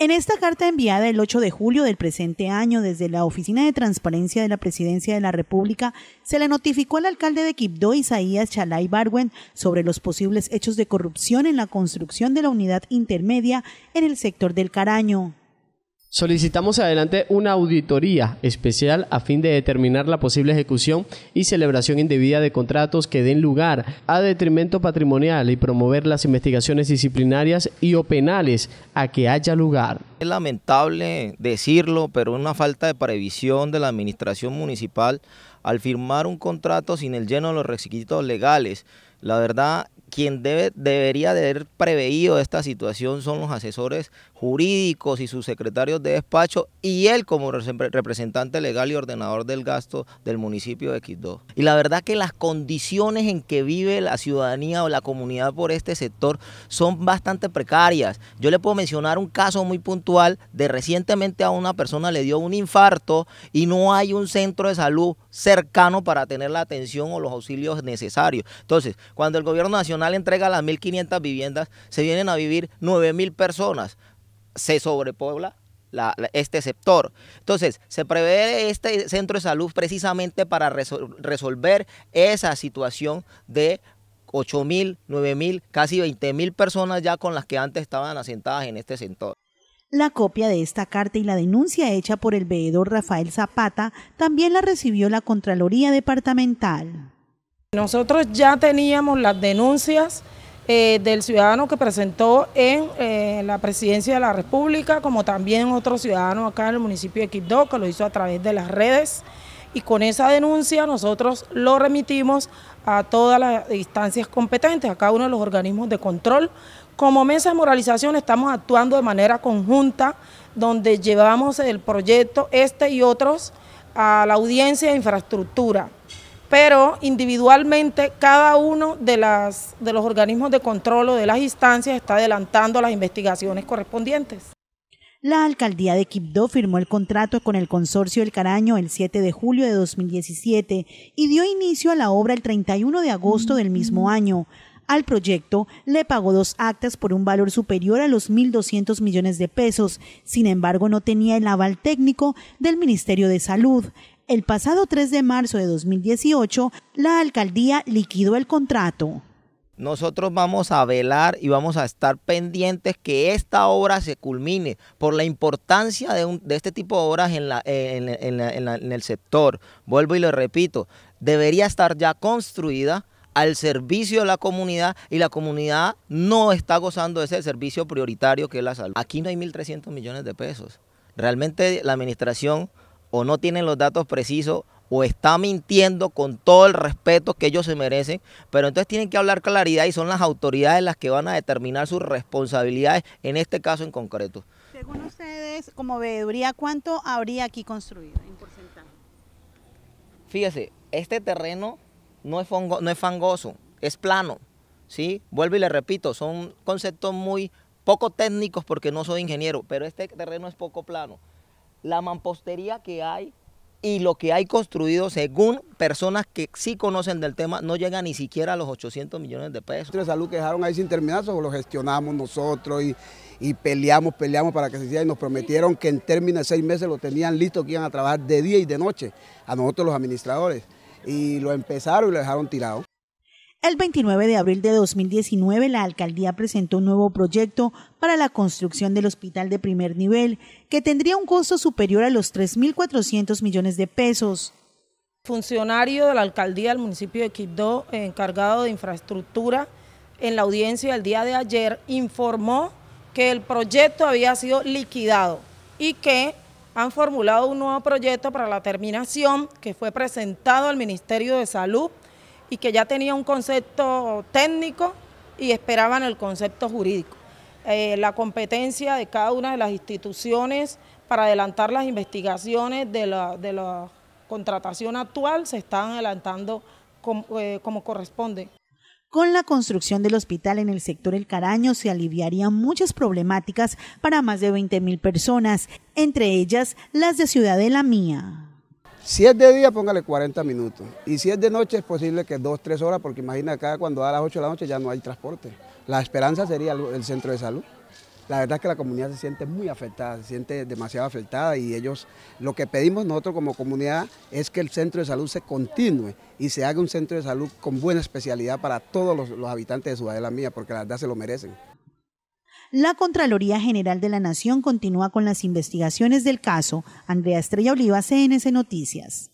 En esta carta enviada el 8 de julio del presente año desde la Oficina de Transparencia de la Presidencia de la República, se le notificó al alcalde de Quibdó, Isaías Chalai Barwen, sobre los posibles hechos de corrupción en la construcción de la unidad intermedia en el sector del Caraño. Solicitamos adelante una auditoría especial a fin de determinar la posible ejecución y celebración indebida de contratos que den lugar a detrimento patrimonial y promover las investigaciones disciplinarias y o penales a que haya lugar. Es lamentable decirlo, pero una falta de previsión de la administración municipal al firmar un contrato sin el lleno de los requisitos legales. La verdad quien debe, debería de haber preveído esta situación son los asesores jurídicos y sus secretarios de despacho y él como representante legal y ordenador del gasto del municipio de Quito. Y la verdad que las condiciones en que vive la ciudadanía o la comunidad por este sector son bastante precarias. Yo le puedo mencionar un caso muy puntual de recientemente a una persona le dio un infarto y no hay un centro de salud cercano para tener la atención o los auxilios necesarios. Entonces, cuando el gobierno nacional entrega las 1.500 viviendas, se vienen a vivir 9.000 personas. Se sobrepobla este sector. Entonces, se prevé este centro de salud precisamente para resolver esa situación de 8.000, 9.000, casi 20.000 personas ya con las que antes estaban asentadas en este sector. La copia de esta carta y la denuncia hecha por el veedor Rafael Zapata también la recibió la Contraloría Departamental. Nosotros ya teníamos las denuncias eh, del ciudadano que presentó en eh, la presidencia de la República, como también otro ciudadano acá en el municipio de Quibdó, que lo hizo a través de las redes. Y con esa denuncia nosotros lo remitimos a todas las instancias competentes, a cada uno de los organismos de control. Como mesa de moralización estamos actuando de manera conjunta, donde llevamos el proyecto este y otros a la audiencia de infraestructura pero individualmente cada uno de, los organismos de control o de las instancias está adelantando las investigaciones correspondientes. La alcaldía de Quibdó firmó el contrato con el consorcio El Caraño el 7 de julio de 2017 y dio inicio a la obra el 31 de agosto del mismo año. Al proyecto le pagó dos actas por un valor superior a los 1.200 millones de pesos, sin embargo no tenía el aval técnico del Ministerio de Salud el pasado 3 de marzo de 2018, la alcaldía liquidó el contrato. Nosotros vamos a velar y vamos a estar pendientes que esta obra se culmine por la importancia de, este tipo de obras en, el sector. Vuelvo y lo repito, debería estar ya construida al servicio de la comunidad y la comunidad no está gozando de ese servicio prioritario que es la salud. Aquí no hay 1.300 millones de pesos. Realmente la administración o no tienen los datos precisos o está mintiendo con todo el respeto que ellos se merecen, pero entonces tienen que hablar claridad y son las autoridades las que van a determinar sus responsabilidades en este caso en concreto. Según ustedes, como veeduría, ¿cuánto habría aquí construido en porcentaje? Fíjese, este terreno no es, no es fangoso, es plano, ¿sí? Vuelvo y le repito, son conceptos muy poco técnicos porque no soy ingeniero, pero este terreno es poco plano la mampostería que hay y lo que hay construido, según personas que sí conocen del tema, no llega ni siquiera a los 800 millones de pesos. De salud que dejaron ahí sin terminar, eso lo gestionamos nosotros y, y, peleamos, peleamos para que se hiciera y nos prometieron que en términos de seis meses lo tenían listo, que iban a trabajar de día y de noche a nosotros los administradores. Y lo empezaron y lo dejaron tirado. El 29 de abril de 2019, la alcaldía presentó un nuevo proyecto para la construcción del hospital de primer nivel, que tendría un costo superior a los 3.400 millones de pesos. Funcionario de la alcaldía del municipio de Quibdó, encargado de infraestructura, en la audiencia del día de ayer informó que el proyecto había sido liquidado y que han formulado un nuevo proyecto para la terminación que fue presentado al Ministerio de Salud y que ya tenía un concepto técnico y esperaban el concepto jurídico. Eh, la competencia de cada una de las instituciones para adelantar las investigaciones de la, contratación actual se están adelantando eh, como, corresponde. Con la construcción del hospital en el sector El Caraño se aliviarían muchas problemáticas para más de 20.000 personas, entre ellas las de Ciudadela Mía. Si es de día, póngale 40 minutos. Y si es de noche, es posible que 2, tres horas, porque imagina acá cuando a las 8 de la noche ya no hay transporte. La esperanza sería el centro de salud. La verdad es que la comunidad se siente muy afectada, se siente demasiado afectada y ellos, lo que pedimos nosotros como comunidad es que el centro de salud se continúe y se haga un centro de salud con buena especialidad para todos los, habitantes de Ciudadela Mía, porque la verdad se lo merecen. La Contraloría General de la Nación continúa con las investigaciones del caso. Andrea Estrella Oliva, CNC Noticias.